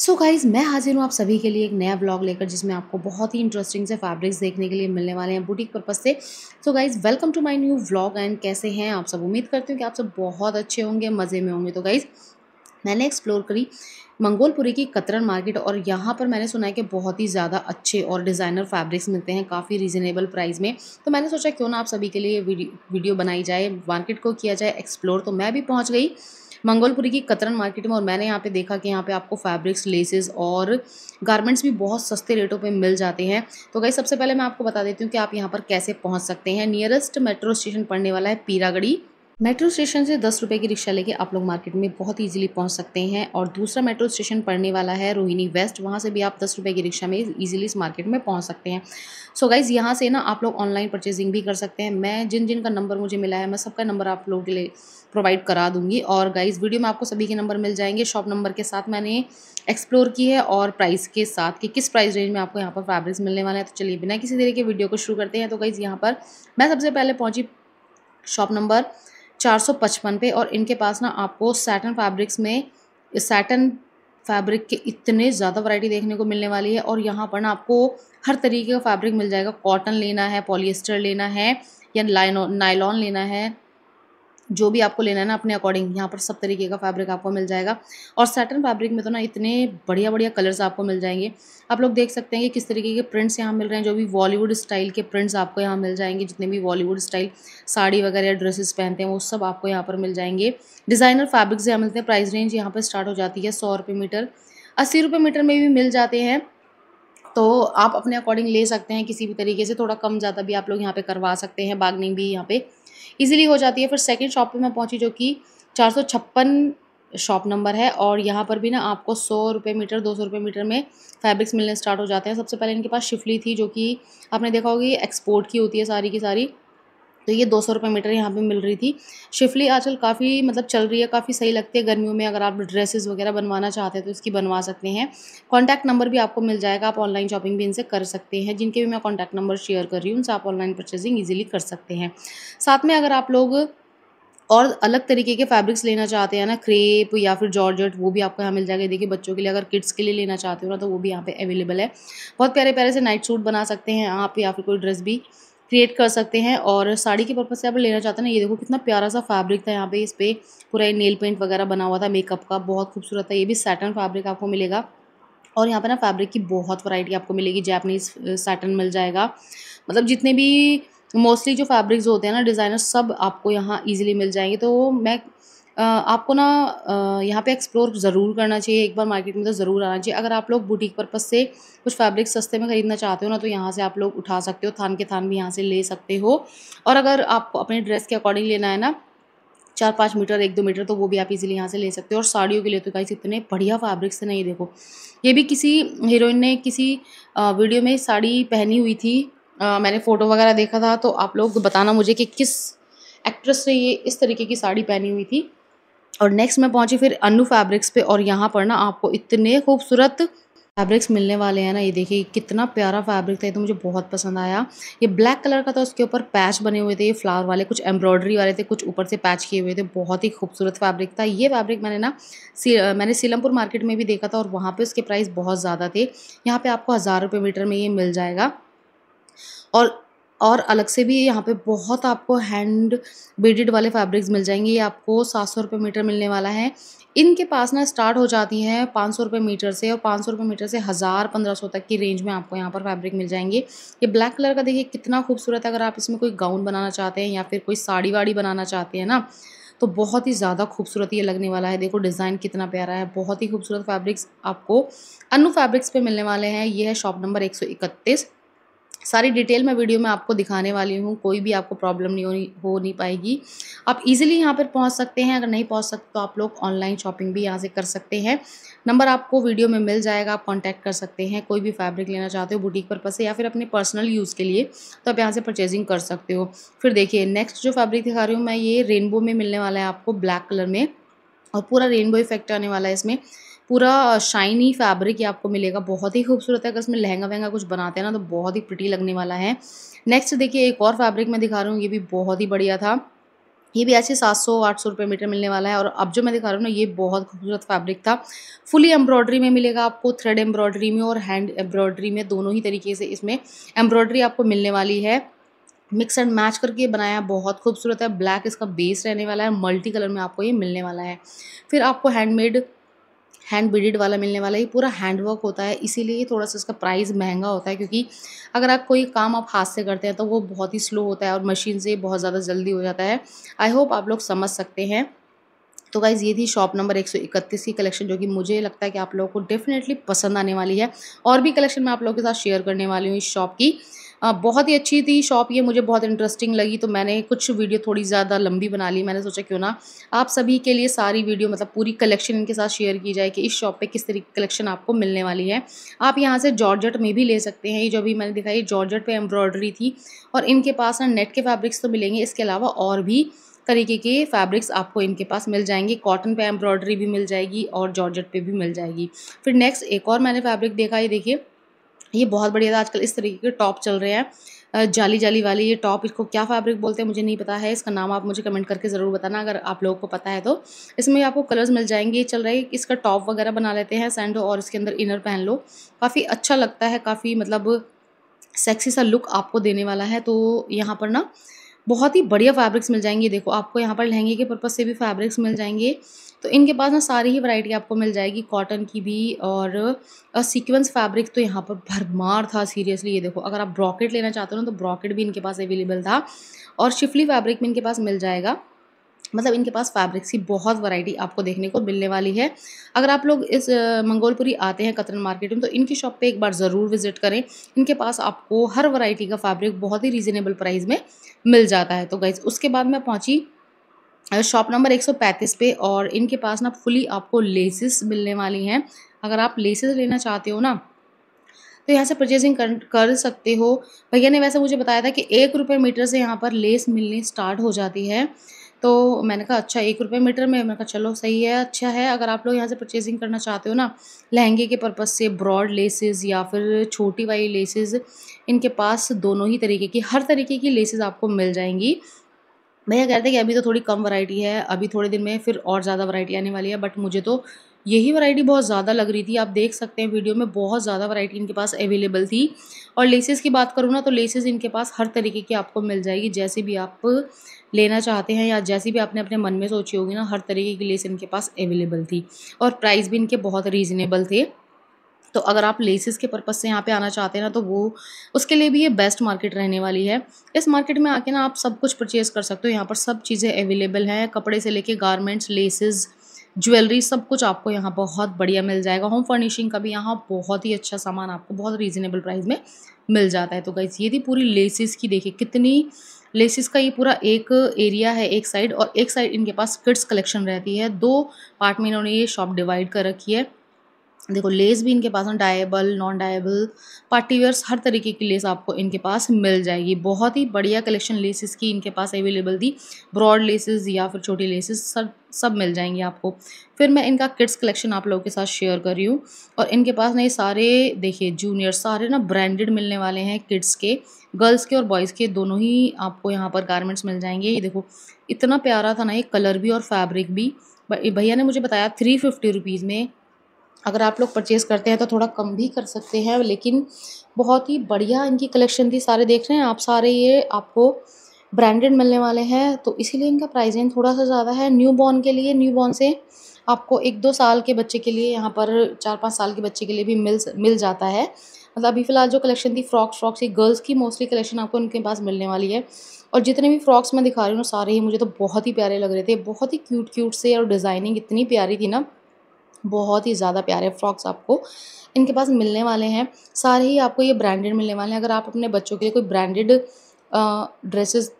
सो so guys मैं हाजिर हूँ आप सभी के लिए एक नया ब्लॉग लेकर जिसमें आपको बहुत ही इंटरेस्टिंग से फैब्रिक्स देखने के लिए मिलने वाले हैं बुटीक पर्पज़ से so guys welcome to my new blog and कैसे हैं आप सब उम्मीद करती हूँ कि आप सब बहुत अच्छे होंगे मज़े में होंगे तो गाइज़ मैंने एक्सप्लोर करी मंगोलपुरी की कतरन मार्केट और यहाँ पर मैंने सुना है कि बहुत ही ज़्यादा अच्छे और डिज़ाइनर फैब्रिक्स मिलते हैं काफ़ी रीज़नेबल प्राइस में तो मैंने सोचा क्यों ना आप सभी के लिए वीडियो वीडियो बनाई जाए मार्केट को किया जाए एक्सप्लोर तो मैं भी पहुँच गई मंगोलपुरी की कतरन मार्केट में और मैंने यहाँ पे देखा कि यहाँ पे आपको फैब्रिक्स लेसेस और गारमेंट्स भी बहुत सस्ते रेटों पे मिल जाते हैं तो गई सबसे पहले मैं आपको बता देती हूँ कि आप यहाँ पर कैसे पहुँच सकते हैं नियरेस्ट मेट्रो स्टेशन पड़ने वाला है पीरागढ़ी मेट्रो स्टेशन से दस रुपये की रिक्शा लेके आप लोग मार्केट में बहुत ईजिली पहुंच सकते हैं और दूसरा मेट्रो स्टेशन पड़ने वाला है रोहिणी वेस्ट वहां से भी आप दस रुपये की रिक्शा में ईजिली इस मार्केट में पहुंच सकते हैं सो so गाइज़ यहाँ से ना आप लोग ऑनलाइन परचेजिंग भी कर सकते हैं मैं जिन जिन का नंबर मुझे मिला है मैं सबका नंबर आप लोगों के लिए प्रोवाइड करा दूंगी और गाइज़ वीडियो में आपको सभी के नंबर मिल जाएंगे शॉप नंबर के साथ मैंने एक्सप्लोर की है और प्राइस के साथ कि किस प्राइस रेंज में आपको यहाँ पर फैब्रिक्स मिलने वाला है तो चलिए बिना किसी तरह के वीडियो को शुरू करते हैं तो गाइज़ यहाँ पर मैं सबसे पहले पहुँची शॉप नंबर चार पे और इनके पास ना आपको सैटन फैब्रिक्स में सैटन फैब्रिक के इतने ज़्यादा वैरायटी देखने को मिलने वाली है और यहाँ पर ना आपको हर तरीके का फैब्रिक मिल जाएगा कॉटन लेना है पॉलिएस्टर लेना है या नाइलॉन लेना है जो भी आपको लेना है ना अपने अकॉर्डिंग यहाँ पर सब तरीके का फैब्रिक आपको मिल जाएगा और सैटन फैब्रिक में तो ना इतने बढ़िया बढ़िया कलर्स आपको मिल जाएंगे आप लोग देख सकते हैं कि किस तरीके के प्रिंट्स यहाँ मिल रहे हैं जो भी बॉलीवुड स्टाइल के प्रिंट्स आपको यहाँ मिल जाएंगे जितने भी बॉलीवुड स्टाइल साड़ी वगैरह ड्रेसेस पहनते हैं वो सब आपको यहाँ पर मिल जाएंगे डिज़ाइनर फैब्रिक्स यहाँ मिलते हैं प्राइस रेंज यहाँ पर स्टार्ट हो जाती है सौ रुपये मीटर अस्सी रुपये मीटर में भी मिल जाते हैं तो आप अपने अकॉर्डिंग ले सकते हैं किसी भी तरीके से थोड़ा कम ज़्यादा भी आप लोग यहाँ पर करवा सकते हैं बागनिंग भी यहाँ पर ईजिली हो जाती है फिर सेकेंड शॉप पर मैं पहुँची जो कि चार सौ छप्पन शॉप नंबर है और यहाँ पर भी ना आपको सौ रुपये मीटर दो सौ रुपये मीटर में फैब्रिक्स मिलने स्टार्ट हो जाते हैं सबसे पहले इनके पास शिफली थी जो कि आपने देखा होगी एक्सपोर्ट की होती है सारी की सारी तो ये दो सौ रुपये मीटर यहाँ पे मिल रही थी शिफली आजकल काफ़ी मतलब चल रही है काफ़ी सही लगती है गर्मियों में अगर आप ड्रेसेस वगैरह बनवाना चाहते हैं तो इसकी बनवा सकते हैं कॉन्टैक्ट नंबर भी आपको मिल जाएगा आप ऑनलाइन शॉपिंग भी इनसे कर सकते हैं जिनके भी मैं कॉन्टैक्ट नंबर शेयर कर रही हूँ उनसे आप ऑनलाइन परचेजिंग ईजिली कर सकते हैं साथ में अगर आप लोग और अलग तरीके के फैब्रिक्स लेना चाहते हैं ना क्रेप या फिर जॉर्जेट वो भी आपको यहाँ मिल जाएगा देखिए बच्चों के लिए अगर किड्स के लिए लेना चाहते हो ना तो वो भी यहाँ पे अवेलेबल है बहुत प्यारे प्यारे से नाइट सूट बना सकते हैं आप या फिर कोई ड्रेस भी क्रिएट कर सकते हैं और साड़ी के पर्पज़ से आप लेना चाहते हैं ये देखो कितना प्यारा सा फैब्रिक था यहाँ पे इस पर पूरा नेल पेंट वगैरह बना हुआ था मेकअप का बहुत खूबसूरत था ये भी सैटन फैब्रिक आपको मिलेगा और यहाँ पर ना फैब्रिक की बहुत वैरायटी आपको मिलेगी जैपनीज़ सैटन मिल जाएगा मतलब जितने भी मोस्टली जो फैब्रिक्स होते हैं ना डिज़ाइनर सब आपको यहाँ ईजिली मिल जाएंगे तो मैं आपको ना यहाँ पे एक्सप्लोर ज़रूर करना चाहिए एक बार मार्केट में तो ज़रूर आना चाहिए अगर आप लोग बुटीक पर्पज़ से कुछ फैब्रिक सस्ते में ख़रीदना चाहते हो ना तो यहाँ से आप लोग उठा सकते हो थान के थान भी यहाँ से ले सकते हो और अगर आपको अपने ड्रेस के अकॉर्डिंग लेना है ना चार पाँच मीटर एक दो मीटर तो वो भी आप इजीली यहाँ से ले सकते हो और साड़ियों के लिए तो गाइस इतने बढ़िया फैब्रिक्स नहीं देखो ये भी किसी हीरोइन ने किसी वीडियो में साड़ी पहनी हुई थी आ, मैंने फ़ोटो वगैरह देखा था तो आप लोग बताना मुझे कि किस एक्ट्रेस ने ये इस तरीके की साड़ी पहनी हुई थी और नेक्स्ट मैं पहुंची फिर अनु फैब्रिक्स पे और यहाँ पर ना आपको इतने खूबसूरत फैब्रिक्स मिलने वाले हैं ना ये देखिए कितना प्यारा फैब्रिक था ये तो मुझे बहुत पसंद आया ये ब्लैक कलर का था उसके ऊपर पैच बने हुए थे ये फ्लावर वाले कुछ एम्ब्रॉयडरी वाले थे कुछ ऊपर से पैच किए हुए थे बहुत ही खूबसूरत फैब्रिक था ये फैब्रिक मैंने ना सी, मैंने सीलमपुर मार्केट में भी देखा था और वहाँ पर उसके प्राइस बहुत ज़्यादा थे यहाँ पर आपको हज़ार रुपये मीटर में ये मिल जाएगा और और अलग से भी यहाँ पे बहुत आपको हैंड बेडेड वाले फैब्रिक्स मिल जाएंगे ये आपको सात सौ रुपये मीटर मिलने वाला है इनके पास ना स्टार्ट हो जाती है पाँच सौ रुपये मीटर से और पाँच सौ रुपये मीटर से हज़ार पंद्रह सौ तक की रेंज में आपको यहाँ पर फैब्रिक मिल जाएंगे ये ब्लैक कलर का देखिए कितना खूबसूरत है अगर आप इसमें कोई गाउन बनाना चाहते हैं या फिर कोई साड़ी वाड़ी बनाना चाहते हैं ना तो बहुत ही ज़्यादा खूबसूरत ये लगने वाला है देखो डिज़ाइन कितना प्यारा है बहुत ही खूबसूरत फैब्रिक्स आपको अनु फैब्रिक्स पे मिलने वाले हैं ये है शॉप नंबर एक सौ इकतीस सारी डिटेल मैं वीडियो में आपको दिखाने वाली हूँ कोई भी आपको प्रॉब्लम नहीं हो हो नहीं पाएगी आप इजीली यहाँ पर पहुँच सकते हैं अगर नहीं पहुँच सकते तो आप लोग ऑनलाइन शॉपिंग भी यहाँ से कर सकते हैं नंबर आपको वीडियो में मिल जाएगा आप कॉन्टैक्ट कर सकते हैं कोई भी फैब्रिक लेना चाहते हो बुटीक पर्पज़ से या फिर अपने पर्सनल यूज़ के लिए तो आप यहाँ से परचेजिंग कर सकते हो फिर देखिए नेक्स्ट जो फैब्रिक दिखा रही हूँ मैं ये रेनबो में मिलने वाला है आपको ब्लैक कलर में और पूरा रेनबो इफेक्ट आने वाला है इसमें पूरा शाइनी फैब्रिक ये आपको मिलेगा बहुत ही खूबसूरत है अगर इसमें लहंगा वहंगा कुछ बनाते हैं ना तो बहुत ही प्रिटी लगने वाला है नेक्स्ट देखिए एक और फैब्रिक मैं दिखा रहा हूँ ये भी बहुत ही बढ़िया था ये भी ऐसे सात सौ आठ सौ रुपये मीटर मिलने वाला है और अब जो मैं दिखा रहा हूँ ना ये बहुत खूबसूरत फैब्रिक था फुली एम्ब्रॉयडरी में मिलेगा आपको थ्रेड एम्ब्रॉयडरी में और हैंड एम्ब्रॉयडरी में दोनों ही तरीके से इसमें एम्ब्रॉयडरी आपको मिलने वाली है मिक्स एंड मैच करके बनाया बहुत खूबसूरत है ब्लैक इसका बेस रहने वाला है मल्टी कलर में आपको ये मिलने वाला है फिर आपको हैंडमेड हैंड बीडेड वाला मिलने वाला ये पूरा हैंड वर्क होता है इसीलिए थोड़ा सा इसका प्राइस महंगा होता है क्योंकि अगर आप कोई काम आप हाथ से करते हैं तो वो बहुत ही स्लो होता है और मशीन से बहुत ज़्यादा जल्दी हो जाता है आई होप आप लोग समझ सकते हैं तो गाइज़ ये थी शॉप नंबर 131 की कलेक्शन जो कि मुझे लगता है कि आप लोगों को डेफिनेटली पसंद आने वाली है और भी कलेक्शन मैं आप लोगों के साथ शेयर करने वाली हूँ इस शॉप की बहुत ही अच्छी थी शॉप ये मुझे बहुत इंटरेस्टिंग लगी तो मैंने कुछ वीडियो थोड़ी ज़्यादा लंबी बना ली मैंने सोचा क्यों ना आप सभी के लिए सारी वीडियो मतलब पूरी कलेक्शन इनके साथ शेयर की जाए कि इस शॉप पे किस तरीके की कलेक्शन आपको मिलने वाली है आप यहाँ से जॉर्जट में भी ले सकते हैं ये जो भी मैंने दिखाई जॉर्जट पर एम्ब्रॉयडरी थी और इनके पास ना नेट के फैब्रिक्स तो मिलेंगे इसके अलावा और भी तरीके के फैब्रिक्स आपको इनके पास मिल जाएंगे कॉटन पे एम्ब्रॉयडरी भी मिल जाएगी और जॉर्जट पे भी मिल जाएगी फिर नेक्स्ट एक और मैंने फैब्रिक देखा ये देखिए ये बहुत बढ़िया था आजकल इस तरीके के टॉप चल रहे हैं जाली जाली वाली ये टॉप इसको क्या फैब्रिक बोलते हैं मुझे नहीं पता है इसका नाम आप मुझे कमेंट करके ज़रूर बताना अगर आप लोगों को पता है तो इसमें आपको कलर्स मिल जाएंगे ये चल रहा है इसका टॉप वगैरह बना लेते हैं सैंडो और इसके अंदर इनर पहन लो काफ़ी अच्छा लगता है काफ़ी मतलब सेक्सी सा लुक आपको देने वाला है तो यहाँ पर ना बहुत ही बढ़िया फैब्रिक्स मिल जाएंगे देखो आपको यहाँ पर लहंगे के पर्पज़ से भी फैब्रिक्स मिल जाएंगे तो इनके पास ना सारी ही वैरायटी आपको मिल जाएगी कॉटन की भी और सीक्वेंस फैब्रिक तो यहाँ पर भरमार था सीरियसली ये देखो अगर आप ब्रॉकेट लेना चाहते हो ना तो ब्रॉकेट भी इनके पास अवेलेबल था और शिफली फैब्रिक भी इनके पास मिल जाएगा मतलब इनके पास फैब्रिक्स की बहुत वैरायटी आपको देखने को मिलने वाली है अगर आप लोग इस मंगोलपुरी आते हैं कतरन मार्केट में तो इनकी शॉप पे एक बार ज़रूर विज़िट करें इनके पास आपको हर वैरायटी का फैब्रिक बहुत ही रीज़नेबल प्राइस में मिल जाता है तो गाइज़ उसके बाद मैं पहुँची शॉप नंबर 135 पे और इनके पास ना फुली आपको लेसेस मिलने वाली हैं अगर आप लेसेस लेना चाहते हो ना तो यहाँ से परचेजिंग कर, कर सकते हो भैया ने वैसे मुझे बताया था कि एक रुपये मीटर से यहाँ पर लेस मिलनी स्टार्ट हो जाती है तो मैंने कहा अच्छा एक रुपये मीटर में मैंने कहा चलो सही है अच्छा है अगर आप लोग यहाँ से परचेजिंग करना चाहते हो ना लहंगे के पर्पज़ से ब्रॉड लेसेस या फिर छोटी वाली लेसेस इनके पास दोनों ही तरीके की हर तरीके की लेसेस आपको मिल जाएंगी भैया कहते हैं कि अभी तो थोड़ी कम वैरायटी है अभी थोड़े दिन में फिर और ज़्यादा वैरायटी आने वाली है बट मुझे तो यही वैरायटी बहुत ज़्यादा लग रही थी आप देख सकते हैं वीडियो में बहुत ज़्यादा वैरायटी इनके पास अवेलेबल थी और लेसेस की बात करूँ ना तो लेसेस इनके पास हर तरीके की आपको मिल जाएगी जैसे भी आप लेना चाहते हैं या जैसी भी आपने अपने मन में सोची होगी ना हर तरीके की लेस इनके पास अवेलेबल थी और प्राइस भी इनके बहुत रीज़नेबल थे तो अगर आप लेसेस के पर्पज़ से यहाँ पे आना चाहते हैं ना तो वो उसके लिए भी ये बेस्ट मार्केट रहने वाली है इस मार्केट में आके ना आप सब कुछ परचेज़ कर सकते हो यहाँ पर सब चीज़ें अवेलेबल हैं कपड़े से लेके गारमेंट्स लेसेस ज्वेलरी सब कुछ आपको यहाँ बहुत बढ़िया मिल जाएगा होम फर्निशिंग का भी यहाँ बहुत ही अच्छा सामान आपको बहुत रीज़नेबल प्राइस में मिल जाता है तो गाइज ये थी पूरी लेसिस की देखिए कितनी लेसिस का ये पूरा एक एरिया है एक साइड और एक साइड इनके पास किड्स कलेक्शन रहती है दो पार्ट में इन्होंने ये शॉप डिवाइड कर रखी है देखो लेस भी इनके पास है dyeable non dyeable party wears हर तरीके की लेस आपको इनके पास मिल जाएगी बहुत ही बढ़िया कलेक्शन लेसेस की इनके पास अवेलेबल थी ब्रॉड लेसेस या फिर छोटी लेसेस सब सब मिल जाएंगी आपको फिर मैं इनका किड्स कलेक्शन आप लोगों के साथ शेयर कर रही हूँ और इनके पास ना ये सारे देखिए जूनियर सारे ना ब्रांडेड मिलने वाले हैं किड्स के गर्ल्स के और बॉयज़ के दोनों ही आपको यहाँ पर गारमेंट्स मिल जाएंगे ये देखो इतना प्यारा था ना ये कलर भी और फैब्रिक भी भैया ने मुझे बताया थ्री फिफ्टी रुपीज़ में अगर आप लोग परचेज़ करते हैं तो थोड़ा कम भी कर सकते हैं लेकिन बहुत ही बढ़िया इनकी कलेक्शन थी सारे देख रहे हैं आप सारे ये आपको ब्रांडेड मिलने वाले हैं तो इसीलिए इनका प्राइजिंग थोड़ा सा ज़्यादा है न्यू बॉर्न के लिए न्यू बॉर्न से आपको एक दो साल के बच्चे के लिए यहाँ पर चार पाँच साल के बच्चे के लिए भी मिल मिल जाता है मतलब अभी फ़िलहाल जो कलेक्शन थी फ्रॉक्स फ्रॉक्स थी गर्ल्स की मोस्टली कलेक्शन आपको उनके पास मिलने वाली है और जितने भी फ्रॉक्स मैं दिखा रही हूँ सारे ही मुझे तो बहुत ही प्यारे लग रहे थे बहुत ही क्यूट क्यूट से और डिज़ाइनिंग इतनी प्यारी थी ना बहुत ही ज़्यादा प्यारे फ्रॉक्स आपको इनके पास मिलने वाले हैं सारे ही आपको ये ब्रांडेड मिलने वाले हैं अगर आप अपने बच्चों के लिए कोई ब्रांडेड ड्रेसेस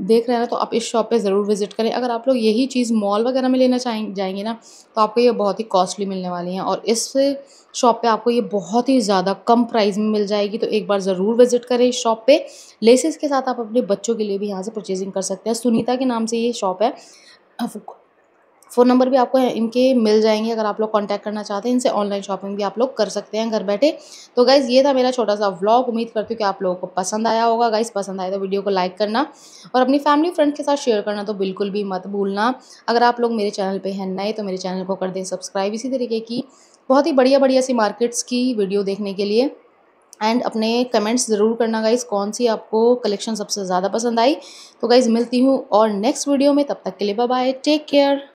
देख रहे हैं ना तो आप इस शॉप पे ज़रूर विज़िट करें अगर आप लोग यही चीज़ मॉल वगैरह में लेना चाहें जाएंगे ना तो आपको ये बहुत ही कॉस्टली मिलने वाली हैं और इस शॉप पे आपको ये बहुत ही ज़्यादा कम प्राइस में मिल जाएगी तो एक बार ज़रूर विज़िट करें इस शॉप पे लेसेस के साथ आप अपने बच्चों के लिए भी यहाँ से परचेजिंग कर सकते हैं सुनीता के नाम से ये शॉप है फ़ोन नंबर भी आपको इनके मिल जाएंगे अगर आप लोग कॉन्टैक्ट करना चाहते हैं इनसे ऑनलाइन शॉपिंग भी आप लोग कर सकते हैं घर बैठे तो गाइज़ ये था मेरा छोटा सा व्लॉग उम्मीद करती हूँ कि आप लोगों को पसंद आया होगा गाइज़ पसंद आया तो वीडियो को लाइक करना और अपनी फैमिली फ्रेंड के साथ शेयर करना तो बिल्कुल भी मत भूलना अगर आप लोग मेरे चैनल पर हैं नए तो मेरे चैनल को कर दें सब्सक्राइब इसी तरीके की बहुत ही बढ़िया बढ़िया सी मार्केट्स की वीडियो देखने के लिए एंड अपने कमेंट्स ज़रूर करना गाइज कौन सी आपको कलेक्शन सबसे ज़्यादा पसंद आई तो गाइज़ मिलती हूँ और नेक्स्ट वीडियो में तब तक के लिए बाय टेक केयर